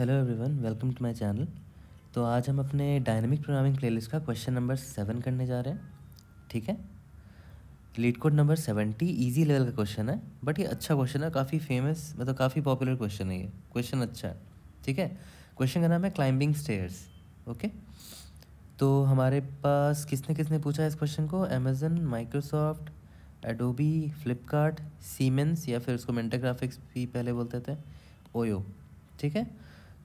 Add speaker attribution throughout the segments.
Speaker 1: Hello everyone welcome to my channel तो आज हम अपने डायनामिक प्रोग्रामिंग प्लेलिस्ट का क्वेश्चन नंबर सेवन करने जा रहे हैं ठीक है LeetCode number seventy easy level का क्वेश्चन है बट ये अच्छा क्वेश्चन है काफ़ी फेमस मतलब काफ़ी पॉपुलर क्वेश्चन है ये क्वेश्चन अच्छा है ठीक है क्वेश्चन का नाम है क्लाइंबिंग स्टेयर्स ओके तो हमारे पास किसने किसने पूछा है इस क्वेश्चन को Amazon Microsoft Adobe Flipkart Siemens या फिर उसको मेंटा ग्राफिक्स भी पहले बोलते थे ओयो ठीक है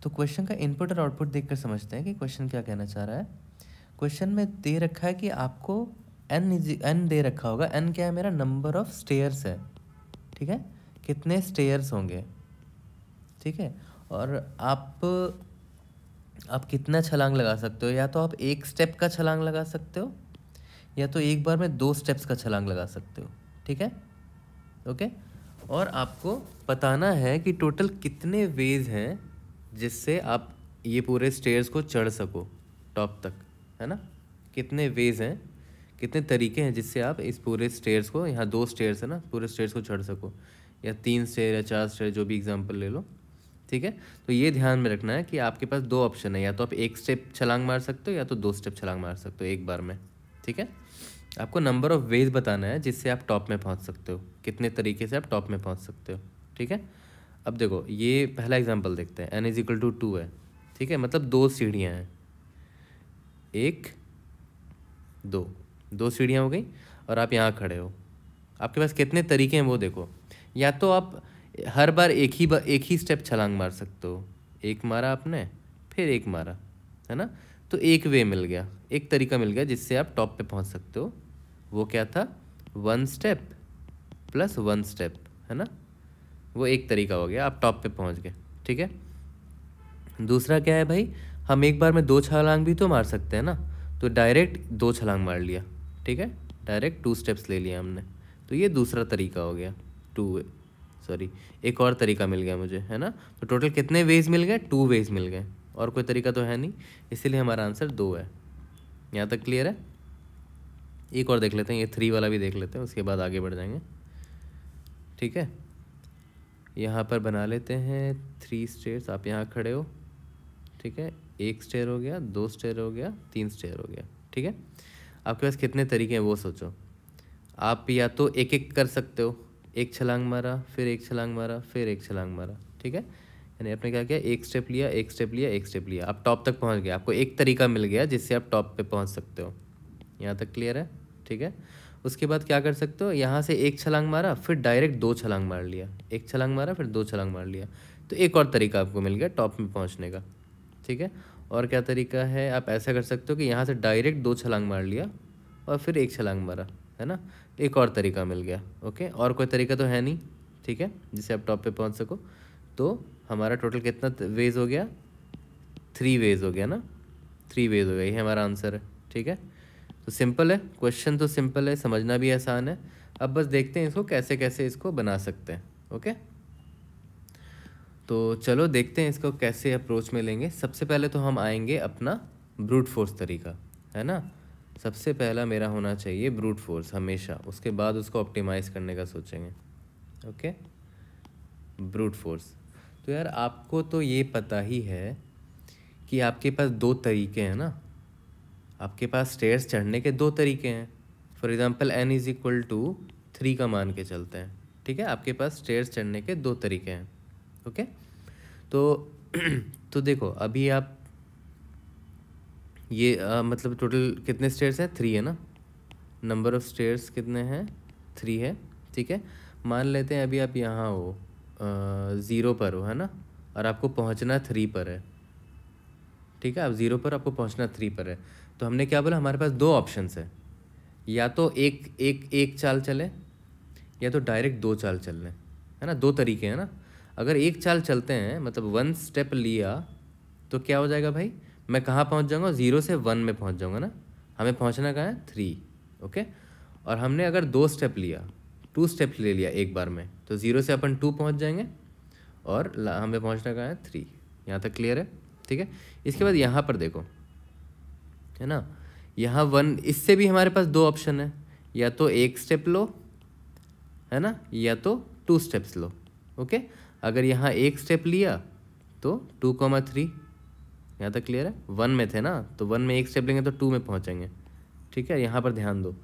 Speaker 1: तो क्वेश्चन का इनपुट और आउटपुट देखकर समझते हैं कि क्वेश्चन क्या कहना चाह रहा है क्वेश्चन में दे रखा है कि आपको एन एन दे रखा होगा एन क्या है मेरा नंबर ऑफ स्टेयर्स है ठीक है कितने स्टेयर्स होंगे ठीक है और आप आप कितना छलांग लगा सकते हो या तो आप एक स्टेप का छलांग लगा सकते हो या तो एक बार में दो स्टेप्स का छलांग लगा सकते हो ठीक है ओके और आपको बताना है कि टोटल कितने वेज हैं जिससे आप ये पूरे स्टेयर्स को चढ़ सको टॉप तक है ना कितने वेज हैं कितने तरीके हैं जिससे आप इस पूरे स्टेयर्स को यहाँ दो स्टेयर्स है ना पूरे स्टेयर्स को चढ़ सको या तीन स्टेयर या चार स्टेयर जो भी एग्जाम्पल ले लो ठीक है तो ये ध्यान में रखना है कि आपके पास दो ऑप्शन है या तो आप एक स्टेप छलांग मार सकते हो या तो दो स्टेप छलांग मार सकते हो एक बार में ठीक है आपको नंबर ऑफ वेज बताना है जिससे आप टॉप में पहुंच सकते हो कितने तरीके से आप टॉप में पहुंच सकते हो ठीक है अब देखो ये पहला एग्जाम्पल देखते हैं N is equal to two है ठीक है मतलब दो सीढ़ियाँ हैं एक दो दो सीढ़ियाँ हो गई और आप यहाँ खड़े हो आपके पास कितने तरीके हैं वो देखो या तो आप हर बार एक ही बार एक ही स्टेप छलांग मार सकते हो एक मारा आपने फिर एक मारा है ना तो एक वे मिल गया एक तरीका मिल गया जिससे आप टॉप पे पहुंच सकते हो वो क्या था one step plus one step है ना वो एक तरीका हो गया आप टॉप पे पहुंच गए ठीक है दूसरा क्या है भाई हम एक बार में दो छलांग भी तो मार सकते हैं ना तो डायरेक्ट दो छलांग मार लिया ठीक है डायरेक्ट टू स्टेप्स ले लिया हमने तो ये दूसरा तरीका हो गया टू वे सॉरी एक और तरीका मिल गया मुझे है ना तो टोटल कितने वेज मिल गए टू वेज मिल गए और कोई तरीका तो है नहीं इसीलिए हमारा आंसर दो है यहाँ तक क्लियर है एक और देख लेते हैं ये थ्री वाला भी देख लेते हैं उसके बाद आगे बढ़ जाएंगे ठीक है यहाँ पर बना लेते हैं थ्री स्टेयर्स आप यहाँ खड़े हो ठीक है एक स्टेयर हो गया दो स्टेयर हो गया तीन स्टेयर हो गया ठीक है आपके पास कितने तरीके हैं वो सोचो आप या तो एक एक कर सकते हो एक छलांग मारा फिर एक छलांग मारा फिर एक छलांग मारा ठीक है यानी आपने क्या किया एक स्टेप लिया एक स्टेप लिया एक स्टेप लिया आप टॉप तक पहुंच गए आपको एक तरीका मिल गया जिससे आप टॉप पे पहुंच सकते हो यहाँ तक क्लियर है ठीक है उसके बाद क्या कर सकते हो यहाँ से एक छलांग मारा फिर डायरेक्ट दो छलांग मार लिया एक छलांग मारा फिर दो छलांग मार लिया तो एक और तरीका आपको मिल गया टॉप में पहुँचने का ठीक है और क्या तरीका है आप ऐसा कर सकते हो कि यहाँ से डायरेक्ट दो छलांग मार लिया और फिर एक छलांग मारा है ना एक और तरीका मिल गया ओके और कोई तरीका तो है नहीं ठीक है जिससे आप टॉप पे पहुंच सको तो हमारा टोटल कितना वेज हो गया थ्री वेज हो गया ना थ्री वेज हो गया ये हमारा आंसर है ठीक है तो सिंपल है क्वेश्चन तो सिंपल है समझना भी आसान है अब बस देखते हैं इसको कैसे कैसे इसको बना सकते हैं ओके तो चलो देखते हैं इसको कैसे अप्रोच में लेंगे सबसे पहले तो हम आएंगे अपना ब्रूट फोर्स तरीका है ना सबसे पहला मेरा होना चाहिए ब्रूट फोर्स हमेशा उसके बाद उसको ऑप्टिमाइज़ करने का सोचेंगे ओके ब्रूट फोर्स तो यार आपको तो ये पता ही है कि आपके पास दो तरीके हैं ना आपके पास स्टेयर्स चढ़ने के दो तरीके हैं for example N is equal to three का मान के चलते हैं ठीक है आपके पास स्टेयर्स चढ़ने के दो तरीके हैं ओके तो तो देखो अभी आप ये आ, मतलब टोटल कितने स्टेयर्स हैं थ्री है ना नंबर ऑफ स्टेयर्स कितने हैं थ्री है ठीक है मान लेते हैं अभी आप यहाँ हो ज़ीरो पर हो है ना और आपको पहुँचना थ्री पर है ठीक है आप ज़ीरो पर आपको पहुँचना थ्री पर है तो हमने क्या बोला हमारे पास दो ऑप्शन है या तो एक एक एक चाल चले या तो डायरेक्ट दो चाल चल लें है ना दो तरीके हैं ना अगर एक चाल चलते हैं मतलब वन स्टेप लिया तो क्या हो जाएगा भाई मैं कहाँ पहुँच जाऊँगा ज़ीरो से वन में पहुँच जाऊँगा ना हमें पहुँचना कहाँ है थ्री ओके और हमने अगर दो स्टेप लिया टू स्टेप ले लिया एक बार में तो ज़ीरो से अपन टू पहुँच जाएंगे और हमें पहुँचना कहाँ है थ्री यहाँ तक क्लियर है ठीक है इसके बाद यहाँ पर देखो है ना यहाँ वन इससे भी हमारे पास दो ऑप्शन है या तो एक स्टेप लो है ना या तो टू स्टेप्स लो ओके अगर यहाँ एक स्टेप लिया तो टू कॉमा थ्री यहाँ तक क्लियर है वन में थे ना तो वन में एक स्टेप लेंगे तो टू में पहुँचेंगे ठीक है यहाँ पर ध्यान दो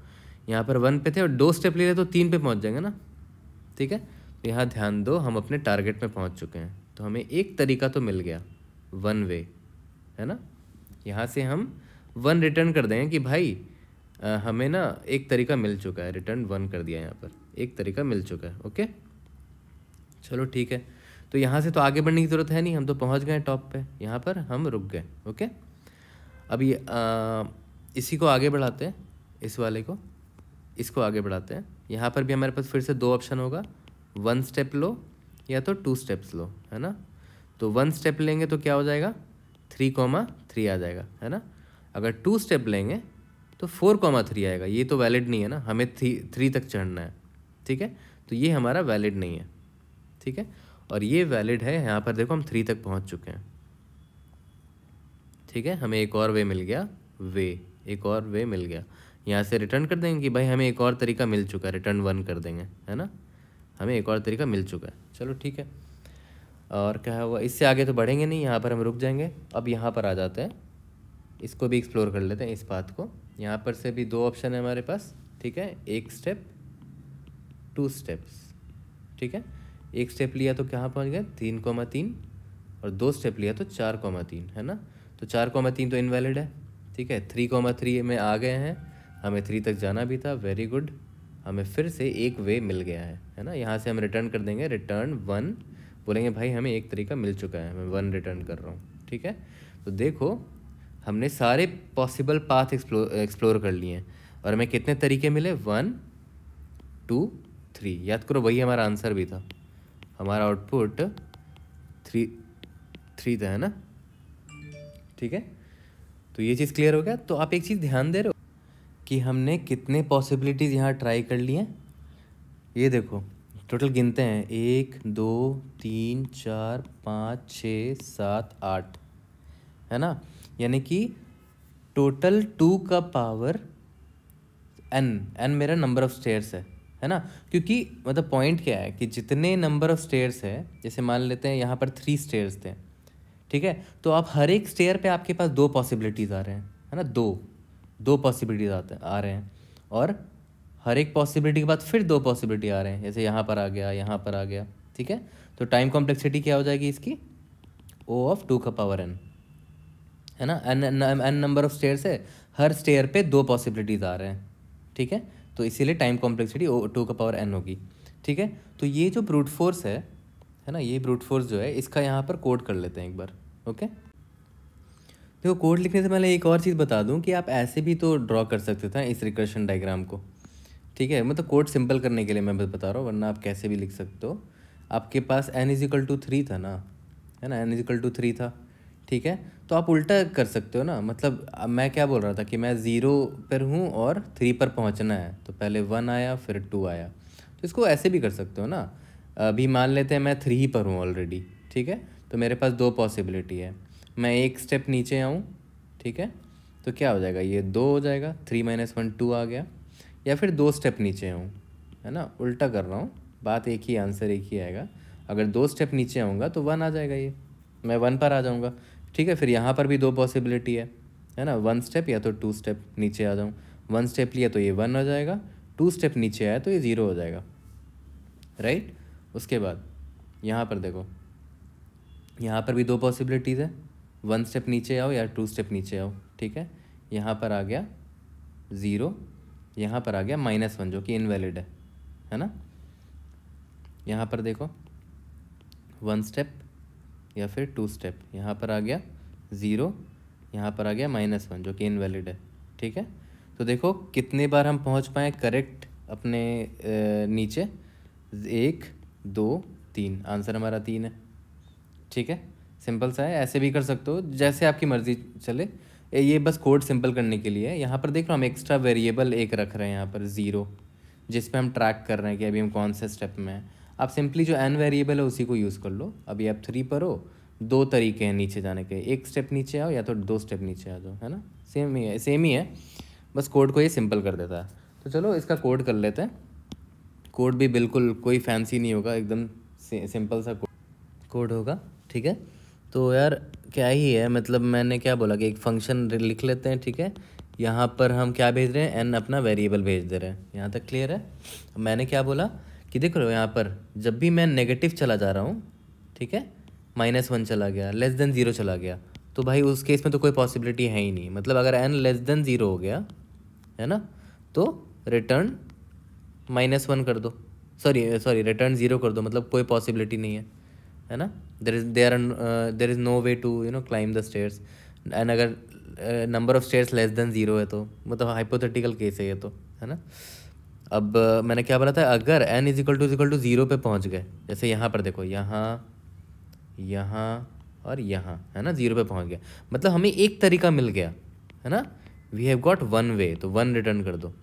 Speaker 1: यहाँ पर वन पे थे और दो स्टेप ले रहे तो तीन पे पहुँच जाएंगे ना ठीक है तो यहाँ ध्यान दो हम अपने टारगेट में पहुँच चुके हैं तो हमें एक तरीका तो मिल गया वन वे है ना यहाँ से हम वन रिटर्न कर दें कि भाई आ, हमें ना एक तरीका मिल चुका है रिटर्न वन कर दिया यहाँ पर एक तरीका मिल चुका है ओके चलो ठीक है तो यहाँ से तो आगे बढ़ने की ज़रूरत है नहीं हम तो पहुँच गए टॉप पे यहाँ पर हम रुक गए ओके अब ये आ, इसी को आगे बढ़ाते हैं इस वाले को इसको आगे बढ़ाते हैं यहाँ पर भी हमारे पास फिर से दो ऑप्शन होगा वन स्टेप लो या तो टू स्टेप्स लो है ना तो वन स्टेप लेंगे तो क्या हो जाएगा थ्री कॉमा थ्री आ जाएगा है ना अगर टू स्टेप लेंगे तो फोर कॉमा थ्री आएगा ये तो वैलिड नहीं है ना हमें थ्री थ्री तक चढ़ना है ठीक है तो ये हमारा वैलिड नहीं है ठीक है और ये वैलिड है यहाँ पर देखो हम थ्री तक पहुँच चुके हैं ठीक है हमें एक और वे मिल गया वे एक और वे मिल गया यहाँ से रिटर्न कर देंगे कि भाई हमें एक और तरीका मिल चुका है रिटर्न वन कर देंगे है ना हमें एक और तरीका मिल चुका है चलो ठीक है और क्या हुआ इससे आगे तो बढ़ेंगे नहीं यहाँ पर हम रुक जाएंगे अब यहाँ पर आ जाते हैं इसको भी एक्सप्लोर कर लेते हैं इस बात को यहाँ पर से भी दो ऑप्शन है हमारे पास ठीक है एक स्टेप टू स्टेप्स ठीक है एक स्टेप लिया तो कहाँ पहुँच गए तीन कोमा तीन और दो स्टेप लिया तो चार कोमा तीन है ना तो चार कोमा तीन तो इनवैलिड है ठीक है थ्री कोमा थ्री में आ गए हैं हमें थ्री तक जाना भी था वेरी गुड हमें फिर से एक वे मिल गया है है ना यहाँ से हम रिटर्न कर देंगे रिटर्न वन बोलेंगे भाई हमें एक तरीका मिल चुका है मैं वन रिटर्न कर रहा हूँ ठीक है तो देखो हमने सारे पॉसिबल पाथ एक्सप्लोर एक्सप्लोर कर लिए हैं और हमें कितने तरीके मिले वन टू थ्री याद करो वही हमारा आंसर भी था हमारा आउटपुट थ्री थ्री था है ना ठीक है तो ये चीज़ क्लियर हो गया तो आप एक चीज़ ध्यान दे रहे हो कि हमने कितने पॉसिबिलिटीज़ यहाँ ट्राई कर लिए हैं ये देखो टोटल गिनते हैं एक दो तीन चार पाँच छः सात आठ है ना यानी कि टोटल टू का पावर एन एन मेरा नंबर ऑफ स्टेयर्स है है ना क्योंकि मतलब पॉइंट क्या है कि जितने नंबर ऑफ स्टेयर्स है जैसे मान लेते हैं यहाँ पर थ्री स्टेयर्स थे ठीक है तो आप हर एक स्टेयर पे आपके पास दो पॉसिबिलिटीज़ आ रहे हैं है ना दो दो पॉसिबिलिटीज़ आते आ रहे हैं और हर एक पॉसिबिलिटी के बाद फिर दो पॉसिबिलिटी आ रहे हैं जैसे यहाँ पर आ गया यहाँ पर आ गया ठीक है तो टाइम कॉम्प्लेक्सिटी क्या हो जाएगी इसकी ओ ऑफ टू का पावर एन है ना एन नंबर ऑफ स्टेयर्स है हर स्टेयर पे दो पॉसिबिलिटीज़ आ रहे हैं ठीक है तो इसीलिए टाइम कॉम्प्लेक्सिटी टू का पावर एन होगी ठीक है तो ये जो ब्रूट फोर्स है है ना ये ब्रूट फोर्स जो है इसका यहाँ पर कोड कर लेते हैं एक बार ओके देखो कोड लिखने से पहले एक और चीज़ बता दूँ कि आप ऐसे भी तो ड्रॉ कर सकते थे इस रिकर्शन डायग्राम को ठीक है मतलब कोड सिंपल करने के लिए मैं बता रहा हूँ वरना आप कैसे भी लिख सकते हो आपके पास एन इजिकल टू थ्री था ना है ना एन इजिकल टू थ्री था ठीक है तो आप उल्टा कर सकते हो ना मतलब मैं क्या बोल रहा था कि मैं ज़ीरो पर हूँ और थ्री पर पहुँचना है तो पहले वन आया फिर टू आया तो इसको ऐसे भी कर सकते हो ना अभी मान लेते हैं मैं थ्री पर हूँ ऑलरेडी ठीक है तो मेरे पास दो पॉसिबिलिटी है मैं एक स्टेप नीचे आऊँ ठीक है तो क्या हो जाएगा ये दो हो जाएगा थ्री माइनस वन टू आ गया या फिर दो स्टेप नीचे आऊँ है ना उल्टा कर रहा हूँ बात एक ही आंसर एक ही आएगा अगर दो स्टेप नीचे आऊँगा तो वन आ जाएगा ये मैं वन पर आ जाऊँगा ठीक है फिर यहाँ पर भी दो पॉसिबिलिटी है है ना वन स्टेप या तो टू स्टेप नीचे आ जाऊँ वन स्टेप लिया तो ये वन हो जाएगा टू स्टेप नीचे आया तो ये ज़ीरो हो जाएगा राइट उसके बाद यहाँ पर देखो यहाँ पर भी दो पॉसिबिलिटीज़ है वन स्टेप नीचे आओ या टू स्टेप नीचे आओ ठीक है यहाँ पर आ गया ज़ीरो यहाँ पर आ गया माइनस वन जो कि इनवैलिड है है ना यहाँ पर देखो वन स्टेप या फिर टू स्टेप यहाँ पर आ गया ज़ीरो यहाँ पर आ गया माइनस वन जो कि इनवैलिड है ठीक है तो देखो कितने बार हम पहुँच पाए करेक्ट अपने नीचे एक दो तीन आंसर हमारा तीन है ठीक है सिंपल सा है ऐसे भी कर सकते हो जैसे आपकी मर्ज़ी चले ये बस कोड सिंपल करने के लिए है यहाँ पर देख रहा हम एक्स्ट्रा वेरिएबल एक रख रहे हैं यहाँ पर ज़ीरो जिस पर हम ट्रैक कर रहे हैं कि अभी हम कौन से स्टेप में हैं आप सिंपली जो एन वेरिएबल है उसी को यूज़ कर लो अभी आप थ्री पर हो दो तरीके हैं नीचे जाने के एक स्टेप नीचे आओ या तो दो स्टेप नीचे आ जाओ है ना सेम ही है सेम ही है बस कोड को ये सिंपल कर देता है तो चलो इसका कोड कर लेते हैं कोड भी बिल्कुल कोई फैंसी नहीं होगा एकदम सिंपल सा कोड होगा ठीक है तो यार क्या ही है मतलब मैंने क्या बोला कि एक फंक्शन लिख लेते हैं ठीक है यहाँ पर हम क्या भेज रहे हैं एन अपना वेरिएबल भेज दे रहे हैं यहाँ तक क्लियर है मैंने क्या बोला कि देख लो यहाँ पर जब भी मैं नेगेटिव चला जा रहा हूँ ठीक है माइनस वन चला गया लेस देन ज़ीरो चला गया तो भाई उस केस में तो कोई पॉसिबिलिटी है ही नहीं मतलब अगर एन लेस देन ज़ीरो हो गया है ना तो रिटर्न माइनस वन कर दो सॉरी सॉरी रिटर्न ज़ीरो कर दो मतलब कोई पॉसिबिलिटी नहीं है है ना there is there there is no way to you know climb the stairs and अगर number of stairs less than zero है तो मतलब हाइपोथेटिकल केस है ये तो है ना अब मैंने क्या बोला था अगर n is equal to equal to zero पर पहुँच गए जैसे यहाँ पर देखो यहाँ यहाँ और यहाँ है ना ज़ीरो पे पहुँच गया मतलब हमें एक तरीका मिल गया है ना we have got one way तो वन रिटर्न कर दो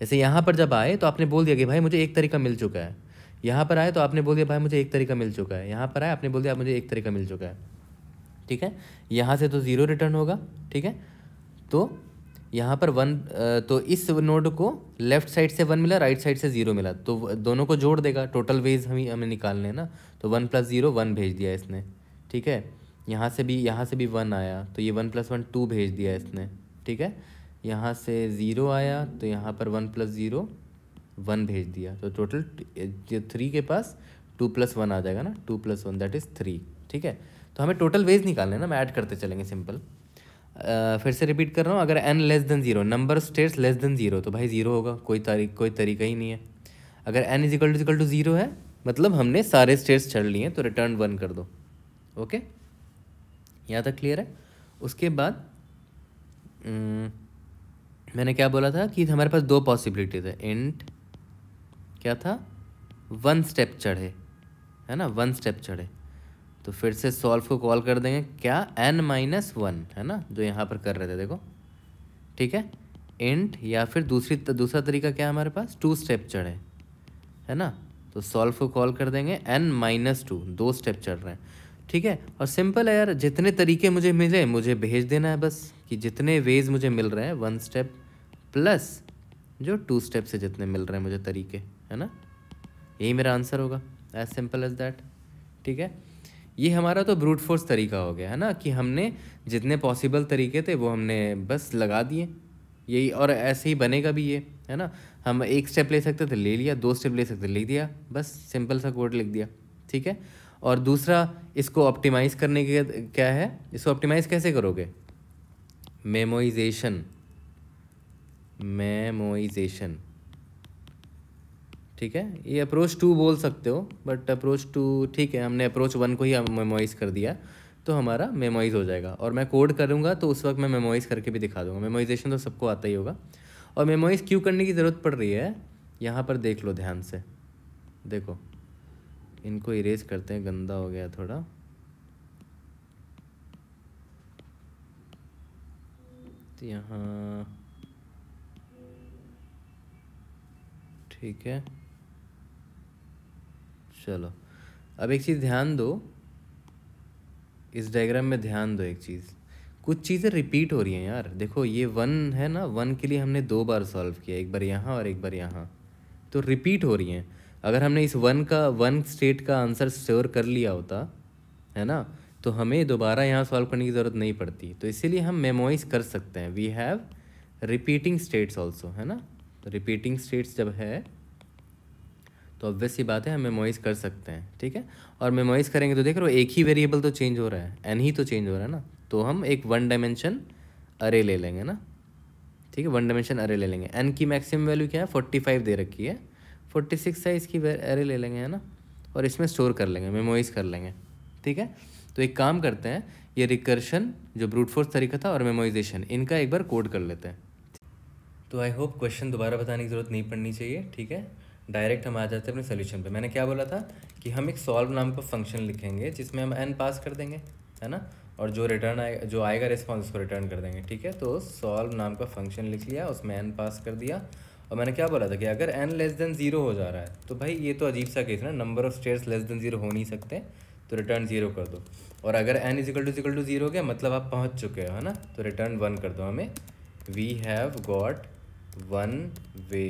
Speaker 1: जैसे यहाँ पर जब आए तो आपने बोल दिया कि भाई मुझे एक तरीका मिल चुका है यहाँ पर आए तो आपने बोल दिया भाई मुझे एक तरीका मिल चुका है यहाँ पर आए आपने बोल दिया मुझे एक तरीका मिल चुका है ठीक है यहाँ से तो ज़ीरो रिटर्न होगा ठीक है तो यहाँ पर वन तो इस नोड को लेफ्ट साइड से वन मिला राइट साइड से ज़ीरो मिला तो दोनों को जोड़ देगा टोटल वेज हमें हमें निकालने ना तो वन प्लस ज़ीरो वन भेज दिया इसने ठीक है यहाँ से भी यहाँ से भी वन आया तो ये वन प्लस वन टू भेज दिया इसने ठीक है यहाँ से ज़ीरो आया तो यहाँ पर वन प्लस ज़ीरो वन भेज दिया तो टोटल थ्री के पास टू प्लस वन आ जाएगा ना two plus one that is three ठीक है तो हमें टोटल वेज निकालना है ना हम ऐड करते चलेंगे सिंपल फिर से रिपीट कर रहा हूँ अगर n less than zero number states less than zero तो भाई ज़ीरो होगा कोई तारीख कोई तरीका ही नहीं है अगर n equal to equal to zero है मतलब हमने सारे स्टेट्स चढ़ लिए हैं तो रिटर्न वन कर दो ओके यहाँ तक क्लियर है उसके बाद हम्म, मैंने क्या बोला था कि हमारे पास दो पॉसिबिलिटीज है इंट क्या था वन स्टेप चढ़े है ना वन स्टेप चढ़े तो फिर से सॉल्व को कॉल कर देंगे क्या एन माइनस वन है ना जो यहाँ पर कर रहे थे देखो ठीक है इंट या फिर दूसरी दूसरा तरीका क्या है हमारे पास टू स्टेप चढ़े है ना तो सॉल्व को कॉल कर देंगे एन माइनस टू दो स्टेप चढ़ रहे हैं ठीक है और सिंपल है यार जितने तरीके मुझे मिले मुझे भेज देना है बस कि जितने वेज मुझे मिल रहे हैं वन स्टेप प्लस जो टू स्टेप से जितने मिल रहे हैं मुझे तरीके है ना यही मेरा आंसर होगा एज सिंपल एज दैट ठीक है ये हमारा तो ब्रूट फोर्स तरीका हो गया है ना कि हमने जितने पॉसिबल तरीके थे वो हमने बस लगा दिए यही और ऐसे ही बनेगा भी ये है ना हम एक स्टेप ले सकते थे ले लिया दो स्टेप ले सकते लिख दिया बस सिंपल सा कोड लिख दिया ठीक है और दूसरा इसको ऑप्टिमाइज़ करने के क्या है इसको ऑप्टिमाइज़ कैसे करोगे मेमोइजेशन मेमोइजेशन ठीक है ये अप्रोच टू बोल सकते हो बट अप्रोच टू ठीक है हमने अप्रोच वन को ही मेमोइज़ कर दिया तो हमारा मेमोइज़ हो जाएगा और मैं कोड करूँगा तो उस वक्त मैं मेमोइज़ करके भी दिखा दूँगा मेमोइजेशन तो सबको आता ही होगा और मेमोइज़ क्यों करने की ज़रूरत पड़ रही है यहाँ पर देख लो ध्यान से देखो इनको इरेज करते हैं गंदा हो गया थोड़ा तो यहाँ ठीक है चलो अब एक चीज़ ध्यान दो इस डायग्राम में ध्यान दो एक चीज़ कुछ चीज़ें रिपीट हो रही हैं यार देखो ये वन है ना वन के लिए हमने दो बार सॉल्व किया एक बार यहाँ और एक बार यहाँ तो रिपीट हो रही हैं अगर हमने इस वन का वन स्टेट का आंसर स्टोर कर लिया होता है ना तो हमें दोबारा यहाँ सॉल्व करने की ज़रूरत नहीं पड़ती तो इसीलिए हम मेमोइज कर सकते हैं we have repeating states also है ना रिपीटिंग तो स्टेट्स जब है तो ऑब्वियस ये बात है हम मेमोइज कर सकते हैं ठीक है और मेमोइज करेंगे तो देख रहे हो एक ही वेरिएबल तो चेंज हो रहा है एन ही तो चेंज हो रहा है ना तो हम एक वन डायमेंशन अरे ले लेंगे ना ठीक है वन डायमेंशन अरे ले लेंगे एन की मैक्सिमम वैल्यू क्या है फोर्टी फाइव दे रखी है फोर्टी सिक्स साइज की अरे ले लेंगे है ना और इसमें स्टोर कर लेंगे मेमोइज कर लेंगे ठीक है तो एक काम करते हैं ये रिकर्शन जो ब्रूट फोर्स तरीका था और मेमोइजेशन इनका एक बार कोड कर लेते हैं तो आई होप क्वेश्चन दोबारा बताने की ज़रूरत नहीं पड़नी चाहिए ठीक है डायरेक्ट हम आ जाते हैं अपने सोल्यूशन पे मैंने क्या बोला था कि हम एक सॉल्व नाम का फंक्शन लिखेंगे जिसमें हम एन पास कर देंगे है ना और जो रिटर्न आए जो आएगा रिस्पॉन्स उसको रिटर्न कर देंगे ठीक है तो सॉल्व नाम का फंक्शन लिख लिया उसमें एन पास कर दिया और मैंने क्या बोला था कि अगर एन लेस देन ज़ीरो हो जा रहा है तो भाई ये तो अजीब सा केस ना number of states less than zero हो नहीं सकते तो रिटर्न ज़ीरो कर दो और अगर n equal to equal to zero हो गया मतलब आप पहुँच चुके हो है ना तो रिटर्न वन कर दो हमें we have got one way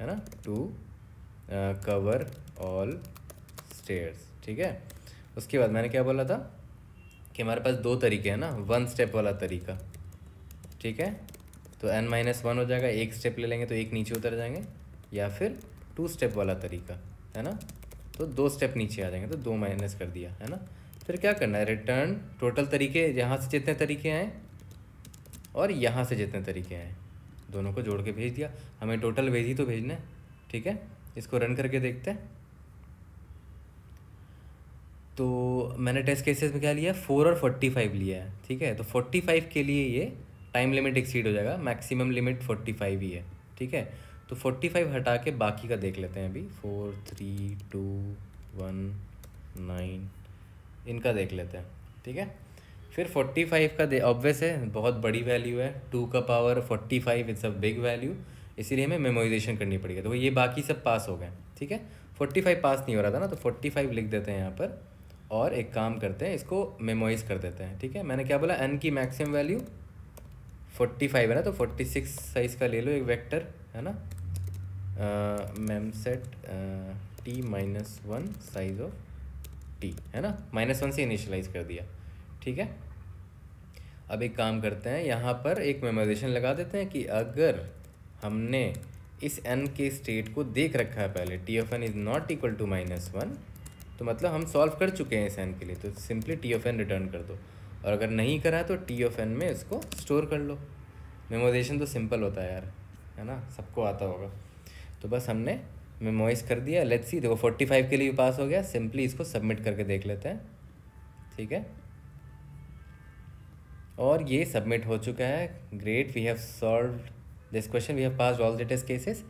Speaker 1: है ना टू कवर ऑल स्टेयर्स ठीक है उसके बाद मैंने क्या बोला था कि हमारे पास दो तरीके हैं ना वन स्टेप वाला तरीका ठीक है तो एन माइनस वन हो जाएगा एक स्टेप ले लेंगे तो एक नीचे उतर जाएंगे या फिर टू स्टेप वाला तरीका है ना तो दो स्टेप नीचे आ जाएंगे तो दो माइनस कर दिया है ना फिर क्या करना है रिटर्न टोटल तरीके यहाँ से जितने तरीके हैं और यहाँ से जितने तरीके हैं दोनों को जोड़ के भेज दिया हमें टोटल भेजी तो भेजना है ठीक है इसको रन करके देखते हैं तो मैंने टेस्ट केसेस में क्या लिया फोर और फोर्टी फाइव लिया है ठीक है तो फोर्टी फाइव के लिए ये टाइम लिमिट एक्सीड हो जाएगा मैक्सिमम लिमिट फोर्टी फाइव ही है ठीक है तो फोर्टी फाइव हटा के बाकी का देख लेते हैं अभी four three two one nine इनका देख लेते हैं ठीक है फिर फोर्टी फाइव का दे ऑब्वियस है बहुत बड़ी वैल्यू है टू का power forty five it's a big value इसीलिए हमें मेमोइजेशन करनी पड़ेगी तो ये बाकी सब पास हो गए ठीक है फोर्टी फाइव पास नहीं हो रहा था ना तो फोर्टी फाइव लिख देते हैं यहाँ पर और एक काम करते हैं इसको मेमोइज कर देते हैं ठीक है मैंने क्या बोला एन की मैक्सिमम वैल्यू फोर्टी फाइव है ना तो फोर्टी सिक्स साइज़ का ले लो एक वेक्टर है ना memset t minus one size of t है ना माइनस वन से इनिशलाइज कर दिया ठीक है अब एक काम करते हैं यहाँ पर एक मेमोराइजेशन लगा देते हैं कि अगर हमने इस एन के स्टेट को देख रखा है पहले t of n is not equal to minus one तो मतलब हम सॉल्व कर चुके हैं इस एन के लिए तो simply t of n return कर दो और अगर नहीं करा तो टी ऑफ एन में इसको स्टोर कर लो मेमोराइजेशन तो सिंपल होता है यार है ना सबको आता होगा तो बस हमने मेमोइज कर दिया लेट्स सी देखो फोर्टी फाइव के लिए भी पास हो गया सिंपली इसको सबमिट करके देख लेते हैं ठीक है और ये सबमिट हो चुका है great we have solve this question we have pass all the test cases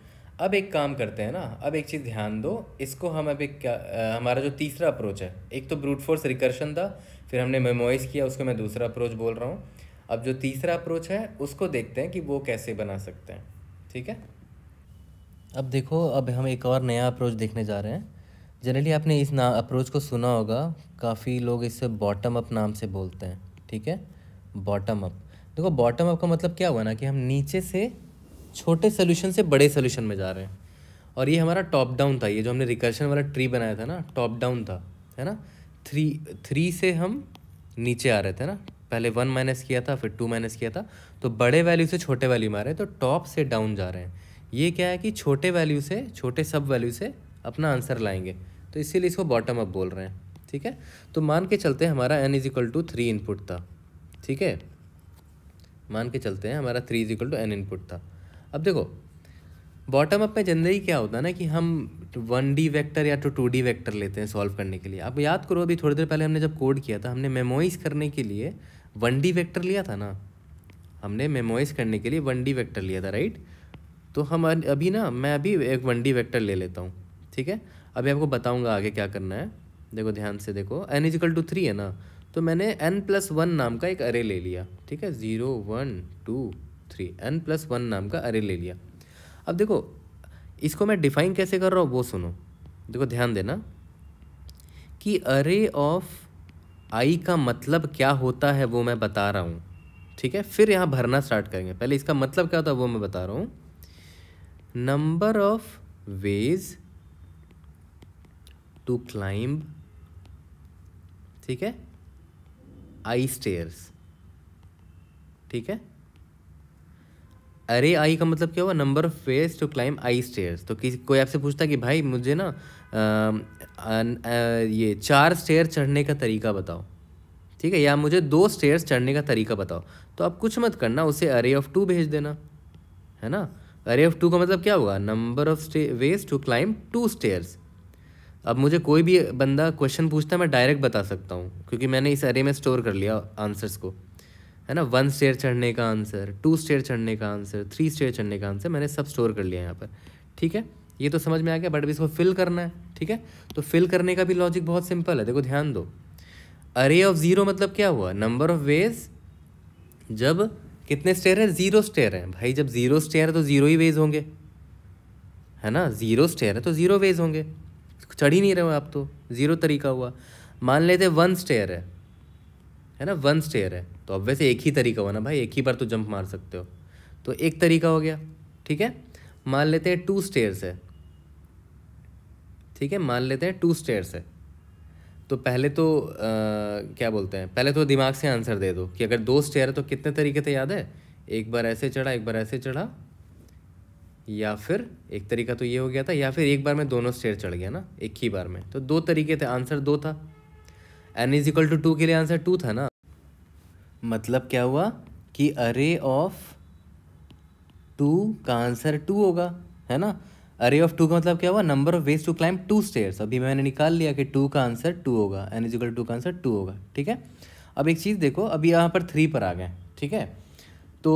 Speaker 1: अब एक काम करते हैं ना अब एक चीज़ ध्यान दो इसको हम अब एक क्या आ, हमारा जो तीसरा अप्रोच है एक तो ब्रूट फोर्स रिकर्शन था फिर हमने मेमोइज किया उसको मैं दूसरा अप्रोच बोल रहा हूँ अब जो तीसरा अप्रोच है उसको देखते हैं कि वो कैसे बना सकते हैं ठीक है अब देखो अब हम एक और नया अप्रोच देखने जा रहे हैं जनरली आपने इस ना अप्रोच को सुना होगा काफ़ी लोग इसे बॉटम अप नाम से बोलते हैं ठीक है बॉटम अप देखो बॉटम अप का मतलब क्या हुआ ना कि हम नीचे से छोटे सोल्यूशन से बड़े सोल्यूशन में जा रहे हैं और ये हमारा टॉप डाउन था ये जो हमने रिकर्शन वाला ट्री बनाया था ना टॉप डाउन था है ना थ्री थ्री से हम नीचे आ रहे थे ना पहले वन माइनस किया था फिर टू माइनस किया था तो बड़े वैल्यू से छोटे वैल्यू में आ रहे हैं तो टॉप से डाउन जा रहे हैं ये क्या है कि छोटे वैल्यू से छोटे सब वैल्यू से अपना आंसर लाएंगे तो इसीलिए इसको बॉटम अप बोल रहे हैं ठीक है तो मान के चलते हैं हमारा n is equal to three input था ठीक है मान के चलते हैं हमारा three is equal to n input था अब देखो बॉटम अप में जनरली क्या होता है ना कि हम वन डी वैक्टर या तो टू डी वैक्टर लेते हैं सॉल्व करने के लिए आप याद करो अभी थोड़ी देर पहले हमने जब कोड किया था हमने मेमोइज करने के लिए वन डी वैक्टर लिया था ना हमने मेमोइज करने के लिए वन डी वैक्टर लिया था राइट तो हम अभी ना मैं अभी एक वन डी वैक्टर ले लेता हूँ ठीक है अभी आपको बताऊँगा आगे क्या करना है देखो ध्यान से देखो एन इजिकल टू थ्री है ना तो मैंने एन प्लस वन नाम का एक अरे ले लिया ठीक है zero one two three n plus one नाम का अरे ले लिया अब देखो इसको मैं डिफाइन कैसे कर रहा हूँ वो सुनो देखो ध्यान देना कि अरे ऑफ आई का मतलब क्या होता है वो मैं बता रहा हूँ ठीक है फिर यहाँ भरना स्टार्ट करेंगे पहले इसका मतलब क्या होता है वो मैं बता रहा हूँ number of ways to climb ठीक है आई स्टेयर्स ठीक है अरे आई का मतलब क्या हुआ number of ways to climb i stairs तो किसी कोई आपसे पूछता कि भाई मुझे ना ये चार स्टेयर चढ़ने का तरीका बताओ ठीक है या मुझे दो स्टेयर्स चढ़ने का तरीका बताओ तो आप कुछ मत करना उसे अरे ऑफ टू भेज देना है ना अरे ऑफ टू का मतलब क्या होगा number of stay ways to climb two stairs अब मुझे कोई भी बंदा क्वेश्चन पूछता है मैं डायरेक्ट बता सकता हूँ क्योंकि मैंने इस अरे में स्टोर कर लिया आंसर्स को है ना वन स्टेयर चढ़ने का आंसर टू स्टेयर चढ़ने का आंसर थ्री स्टेयर चढ़ने का आंसर मैंने सब स्टोर कर लिया यहाँ पर ठीक है ये तो समझ में आ गया बट अभी इसको फिल करना है ठीक है तो फिल करने का भी लॉजिक बहुत सिंपल है देखो ध्यान दो अरे ऑफ ज़ीरो मतलब क्या हुआ नंबर ऑफ वेज जब कितने स्टेयर हैं ज़ीरो स्टेयर हैं भाई जब ज़ीरो स्टेयर है तो ज़ीरो ही वेज होंगे है ना ज़ीरो स्टेयर है तो ज़ीरो वेज होंगे चढ़ ही नहीं रहे हो आप तो ज़ीरो तरीका हुआ मान लेते वन स्टेयर है है ना वन स्टेयर है तो अब वैसे एक ही तरीका हुआ ना भाई एक ही बार तो जंप मार सकते हो तो एक तरीका हो गया ठीक है मान लेते हैं टू स्टेयर्स है ठीक है मान लेते हैं टू स्टेयर्स है तो पहले तो आ, क्या बोलते हैं पहले तो दिमाग से आंसर दे दो कि अगर दो स्टेयर है तो कितने तरीके थे याद है एक बार ऐसे चढ़ा एक बार ऐसे चढ़ा या फिर एक तरीका तो ये हो गया था या फिर एक बार में दोनों स्टेयर चढ़ गया ना एक ही बार में तो दो तरीके थे आंसर दो था n is equal to two के लिए आंसर टू था ना मतलब क्या हुआ कि अरे ऑफ टू का आंसर टू होगा है ना अरे ऑफ टू का मतलब क्या हुआ number of ways to climb two stairs अभी मैंने निकाल लिया कि टू का आंसर टू होगा एन इजिकल टू का आंसर टू होगा ठीक है अब एक चीज़ देखो अभी यहाँ पर थ्री पर आ गए ठीक है तो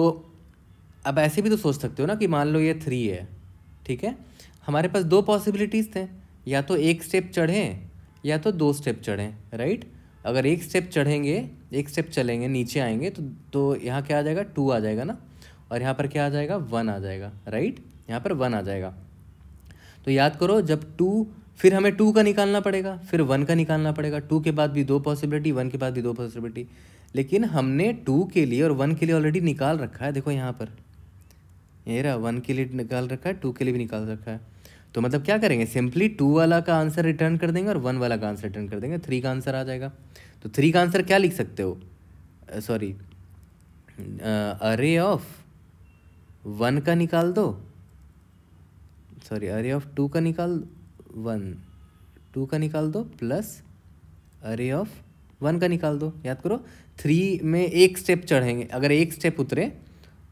Speaker 1: अब ऐसे भी तो सोच सकते हो ना कि मान लो ये थ्री है ठीक है हमारे पास दो पॉसिबिलिटीज़ थे या तो एक स्टेप चढ़ें या तो दो स्टेप चढ़ें राइट अगर एक स्टेप चढ़ेंगे एक स्टेप चलेंगे नीचे आएंगे तो तो यहाँ क्या आ जाएगा टू आ जाएगा ना और यहाँ पर क्या आ जाएगा वन आ जाएगा राइट यहाँ पर वन आ जाएगा तो याद करो जब टू फिर हमें टू का निकालना पड़ेगा फिर वन का निकालना पड़ेगा टू के बाद भी दो पॉसिबिलिटी वन के बाद भी दो पॉसिबिलिटी लेकिन हमने टू के लिए और वन के लिए ऑलरेडी निकाल रखा है देखो यहाँ पर ये रहा वन के लिए निकाल रखा है टू के लिए भी निकाल रखा है तो मतलब क्या करेंगे सिंपली टू वाला का आंसर रिटर्न कर देंगे और वन वाला का आंसर रिटर्न कर देंगे थ्री का आंसर आ जाएगा तो थ्री का आंसर क्या लिख सकते हो सॉरी अरे ऑफ वन का निकाल दो सॉरी अरे ऑफ टू का निकाल वन टू का निकाल दो प्लस अरे ऑफ वन का निकाल दो याद करो थ्री में एक स्टेप चढ़ेंगे अगर एक स्टेप उतरे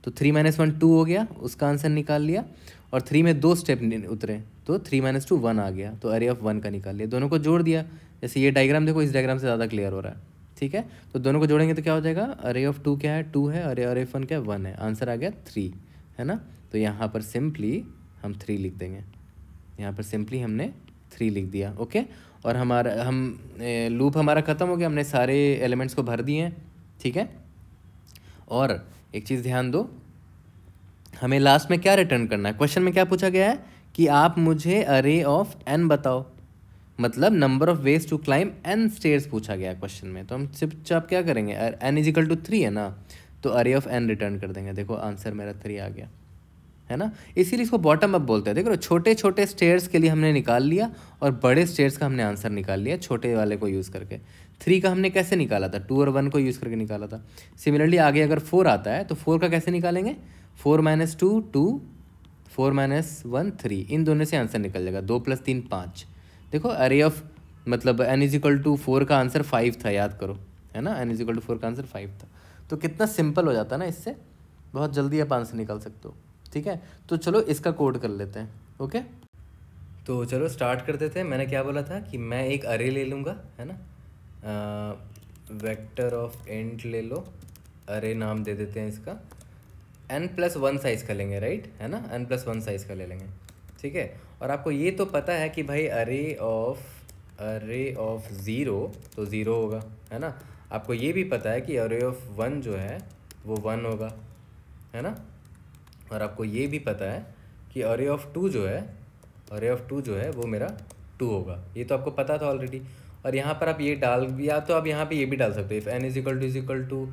Speaker 1: तो थ्री माइनस वन टू हो गया उसका आंसर निकाल लिया और थ्री में दो स्टेप उतरे तो थ्री माइनस टू वन आ गया तो अरे ऑफ वन का निकाल लिया दोनों को जोड़ दिया जैसे ये डायग्राम देखो इस डायग्राम से ज़्यादा क्लियर हो रहा है ठीक है तो दोनों को जोड़ेंगे तो क्या हो जाएगा अरे ऑफ टू क्या है टू है अरे अरे ऑफ वन क्या है वन है आंसर आ गया थ्री है ना तो यहाँ पर सिंपली हम थ्री लिख देंगे यहाँ पर सिंपली हमने थ्री लिख दिया ओके और हमारा हम ए, लूप हमारा ख़त्म हो गया हमने सारे एलिमेंट्स को भर दिए हैं ठीक है और एक चीज़ ध्यान दो हमें लास्ट में क्या रिटर्न करना है क्वेश्चन में क्या पूछा गया है कि आप मुझे अरे ऑफ एन बताओ मतलब number of ways to climb n stairs पूछा गया क्वेश्चन में तो हम चाप क्या करेंगे एन इजिकल टू थ्री है ना तो अरे ऑफ एन रिटर्न कर देंगे देखो आंसर मेरा थ्री आ गया है ना इसीलिए इसको बॉटम अप बोलते हैं देखो छोटे छोटे स्टेयर्स के लिए हमने निकाल लिया और बड़े स्टेयर्स का हमने आंसर निकाल लिया छोटे वाले को यूज़ करके थ्री का हमने कैसे निकाला था टू और वन को यूज़ करके निकाला था सिमिलरली आगे अगर फोर आता है तो फोर का कैसे निकालेंगे four minus two two four minus one three इन दोनों से आंसर निकल जाएगा दो प्लस तीन पाँच देखो अरे ऑफ मतलब n is equal to four का आंसर फाइव था याद करो है ना n is equal to four का आंसर फाइव था तो कितना सिंपल हो जाता है ना इससे बहुत जल्दी आप आंसर निकाल सकते हो ठीक है तो चलो इसका कोड कर लेते हैं ओके तो चलो स्टार्ट करते थे मैंने क्या बोला था कि मैं एक अरे ले लूँगा है ना वेक्टर ऑफ एंट ले लो अरे नाम दे देते हैं इसका एन प्लस वन साइज़ का लेंगे राइट है ना एन प्लस वन साइज़ का ले लेंगे ठीक है और आपको ये तो पता है कि भाई अरे ऑफ अरे ऑफ ज़ीरो तो ज़ीरो होगा है ना आपको ये भी पता है कि अरे ऑफ वन जो है वो वन होगा है ना और आपको ये भी पता है कि अरे ऑफ टू जो है अरे ऑफ टू जो है वो मेरा टू होगा ये तो आपको पता था ऑलरेडी और यहाँ पर आप ये डाल या तो आप यहाँ पे ये भी डाल सकते हो if n is equal to is equal to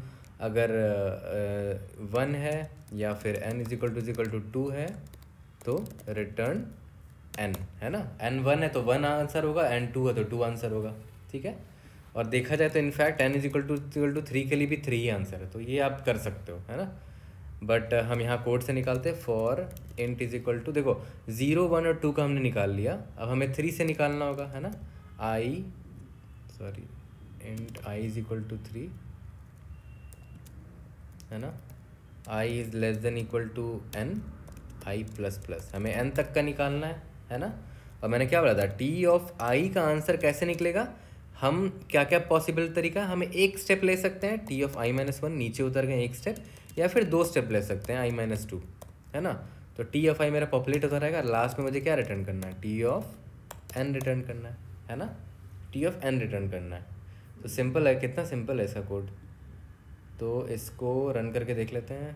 Speaker 1: अगर वन है या फिर n is equal to is equal to two है तो रिटर्न एन है ना एन वन है तो वन आंसर होगा एन टू है तो टू आंसर होगा ठीक है और देखा जाए तो in fact n is equal to equal to three के लिए भी थ्री ही आंसर है तो ये आप कर सकते हो है ना बट हम यहाँ कोड से निकालते हैं for int is equal to देखो जीरो वन और टू का हमने निकाल लिया अब हमें थ्री से निकालना होगा है ना I sorry int i is equal to three है ना i is less than equal to n i plus plus हमें एन तक का निकालना है है ना और मैंने क्या बोला था टी ऑफ आई का आंसर कैसे निकलेगा हम क्या क्या पॉसिबल तरीका हमें एक स्टेप ले सकते हैं t of i minus one नीचे उतर गए एक स्टेप या फिर दो स्टेप ले सकते हैं आई माइनस टू है ना तो टी ऑफ आई मेरा पॉपुलेट होता रहेगा लास्ट में मुझे क्या रिटर्न करना है टी ऑफ एन रिटर्न करना है है ना टी ऑफ एन रिटर्न करना है तो सिंपल है कितना सिंपल है इसका कोड तो इसको रन करके देख लेते हैं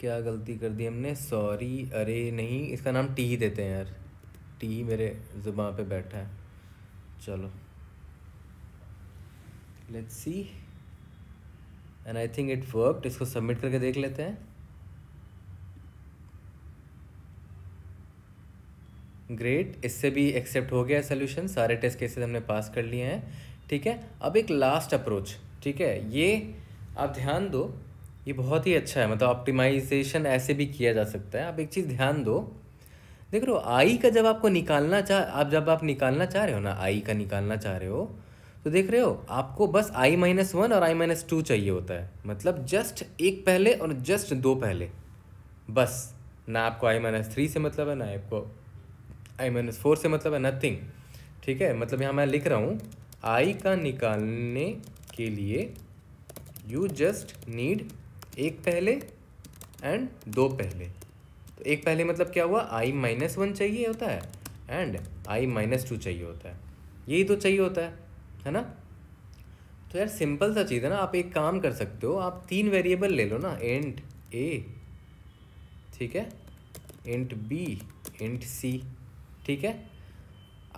Speaker 1: क्या गलती कर दी हमने सॉरी अरे नहीं इसका नाम टी ही देते हैं यार टी मेरे जुबान पे बैठा है चलो let's see and I think it work इसको सबमिट करके देख लेते हैं ग्रेट इससे भी एक्सेप्ट हो गया सोल्यूशन सारे टेस्ट केसेस हमने पास कर लिए हैं ठीक है अब एक लास्ट अप्रोच ठीक है ये आप ध्यान दो ये बहुत ही अच्छा है मतलब ऑप्टिमाइजेशन ऐसे भी किया जा सकता है आप एक चीज़ ध्यान दो देख रहे हो आई का जब आपको निकालना चाह आप जब आप निकालना चाह रहे हो ना आई का निकालना चाह रहे हो तो देख रहे हो आपको बस आई माइनस वन और आई माइनस टू चाहिए होता है मतलब जस्ट एक पहले और जस्ट दो पहले बस ना आपको आई माइनस थ्री से मतलब है ना आपको आई माइनस फोर से मतलब है नथिंग ठीक है मतलब यहाँ मैं लिख रहा हूँ आई का निकालने के लिए यू जस्ट नीड एक पहले एंड दो पहले तो एक पहले मतलब क्या हुआ आई माइनस वन चाहिए होता है एंड आई माइनस टू चाहिए होता है यही तो चाहिए होता है है ना तो यार सिंपल सा चीज़ है ना आप एक काम कर सकते हो आप तीन वेरिएबल ले लो ना एंड ए ठीक है एंड बी एंड सी ठीक है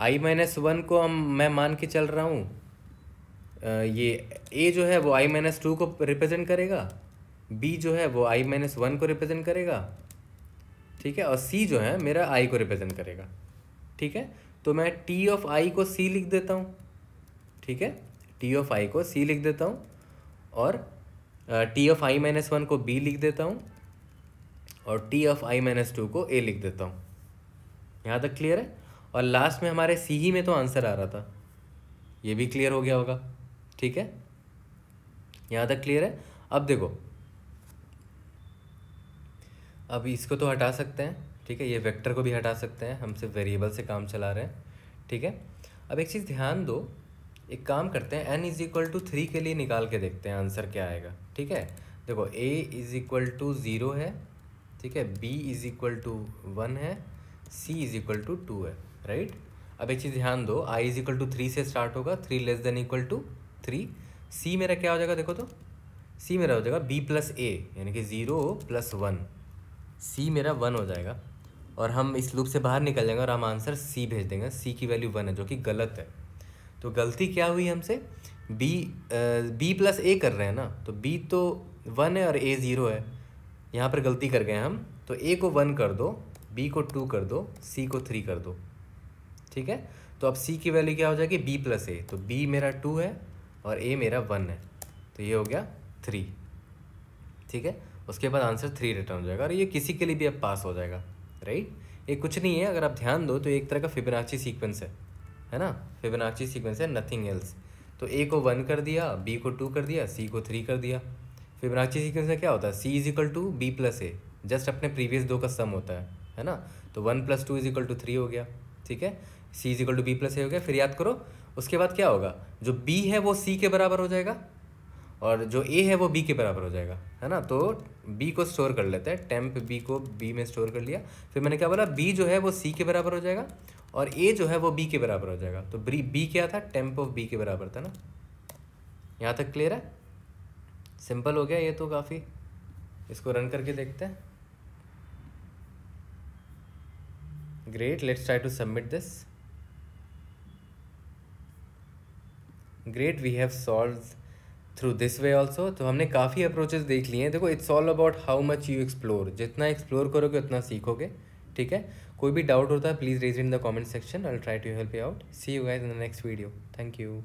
Speaker 1: आई माइनस वन को हम मैं मान के चल रहा हूँ ये ए जो है वो आई माइनस टू को रिप्रेजेंट करेगा बी जो है वो आई माइनस वन को रिप्रेजेंट करेगा ठीक है और सी जो है मेरा आई को रिप्रेजेंट करेगा ठीक है तो मैं टी ऑफ आई को सी लिख देता हूँ ठीक है टी ऑफ आई को सी लिख देता हूँ और t of i minus one को बी लिख देता हूँ और t of i minus two को ए लिख देता हूँ यहाँ तक क्लियर है और लास्ट में हमारे सी ही में तो आंसर आ रहा था ये भी क्लियर हो गया होगा ठीक है यहाँ तक क्लियर है अब देखो अब इसको तो हटा सकते हैं ठीक है ये वेक्टर को भी हटा सकते हैं हम सिर्फ वेरिएबल से काम चला रहे हैं ठीक है अब एक चीज़ ध्यान दो एक काम करते हैं N is equal to three के लिए निकाल के देखते हैं आंसर क्या आएगा ठीक है देखो a is equal to zero है ठीक है b is equal to one है c is equal to two है राइट अब एक चीज़ ध्यान दो i is equal to three से स्टार्ट होगा three less than equal to three c मेरा क्या हो जाएगा देखो तो सी मेरा हो जाएगा बी प्लस ए यानी कि ज़ीरो प्लस वन सी मेरा वन हो जाएगा और हम इस लूप से बाहर निकल जाएंगे और हम आंसर सी भेज देंगे सी की वैल्यू वन है जो कि गलत है तो गलती क्या हुई हमसे बी बी प्लस ए कर रहे हैं ना तो बी तो वन है और ए ज़ीरो है यहाँ पर गलती कर गए हम तो ए को वन कर दो बी को टू कर दो सी को थ्री कर दो ठीक है तो अब सी की वैल्यू क्या हो जाएगी बी प्लस ए तो बी मेरा टू है और ए मेरा वन है तो ये हो गया थ्री ठीक है उसके बाद आंसर थ्री रिटर्न हो जाएगा और ये किसी के लिए भी अब पास हो जाएगा राइट ये कुछ नहीं है अगर आप ध्यान दो तो एक तरह का फिबनाची सीक्वेंस है है ना फिबनाची सीक्वेंस है नथिंग एल्स तो ए को वन कर दिया बी को टू कर दिया सी को थ्री कर दिया फिबनाची सीक्वेंस में क्या होता है c is equal to b plus a just अपने प्रीवियस दो का सम होता है है ना तो one plus two is equal to three हो गया ठीक है c is equal to b plus a हो गया फिर याद करो उसके बाद क्या होगा जो बी है वो सी के बराबर हो जाएगा और जो ए है वो बी के बराबर हो जाएगा है ना तो बी को स्टोर कर लेते हैं टेम्प बी को बी में स्टोर कर लिया फिर मैंने क्या बोला बी जो है वो सी के बराबर हो जाएगा और ए जो है वो बी के बराबर हो जाएगा तो बी बी क्या था टेम्प ऑफ बी के बराबर था ना यहाँ तक क्लियर है सिंपल हो गया ये तो काफ़ी इसको रन करके देखते हैं Great, let's try to submit this. Great, we have solved through this way also तो हमने काफ़ी अप्रोचेज देख लिए हैं देखो it's all about how much you explore जितना एक्सप्लोर करोगे उतना सीखोगे ठीक है कोई भी डाउट होता है please it in the comment section I'll try to help you out see you guys in the next video thank you